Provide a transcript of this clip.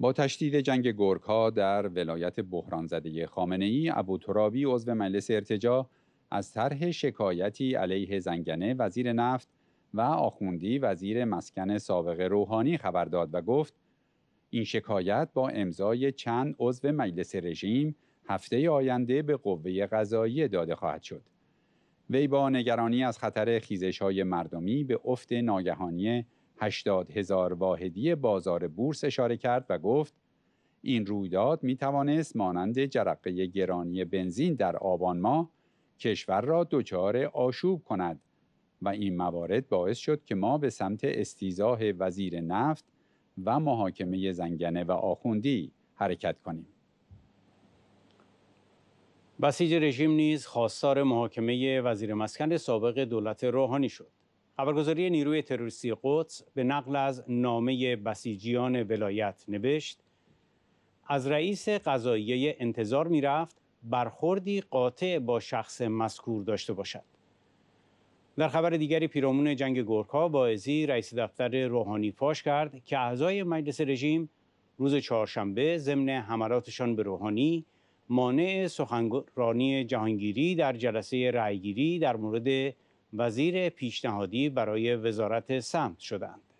با تشدید جنگ گورکا در ولایت بحران زده خامنه ای ابو ترابی عضو مجلس ارتجا از طرح شکایتی علیه زنگنه وزیر نفت و آخوندی وزیر مسکن سابق روحانی خبر داد و گفت این شکایت با امضای چند عضو مجلس رژیم هفته آینده به قوه قضایی داده خواهد شد. وی با نگرانی از خطر خیزش های مردمی به افت ناگهانی 80 هزار واحدی بازار بورس اشاره کرد و گفت این رویداد می توانست مانند جرقه گرانی بنزین در آبان ماه کشور را دچار آشوب کند و این موارد باعث شد که ما به سمت استیزاه وزیر نفت و محاکمه زنگنه و آخوندی حرکت کنیم. بسیج رژیم نیز خواستار محاکمه وزیر مسکن سابق دولت روحانی شد. خبرگزاری نیروی تروریستی قدس به نقل از نامه بسیجیان ولایت نوشت از رئیس قضاییه انتظار میرفت برخوردی قاطع با شخص مذکور داشته باشد در خبر دیگری پیرامون جنگ گورکا باعزی رئیس دفتر روحانی فاش کرد که اعضای مجلس رژیم روز چهارشنبه ضمن حملاتشان به روحانی مانع سخنرانی جهانگیری در جلسه رأیگیری در مورد وزیر پیشنهادی برای وزارت سمت شدند.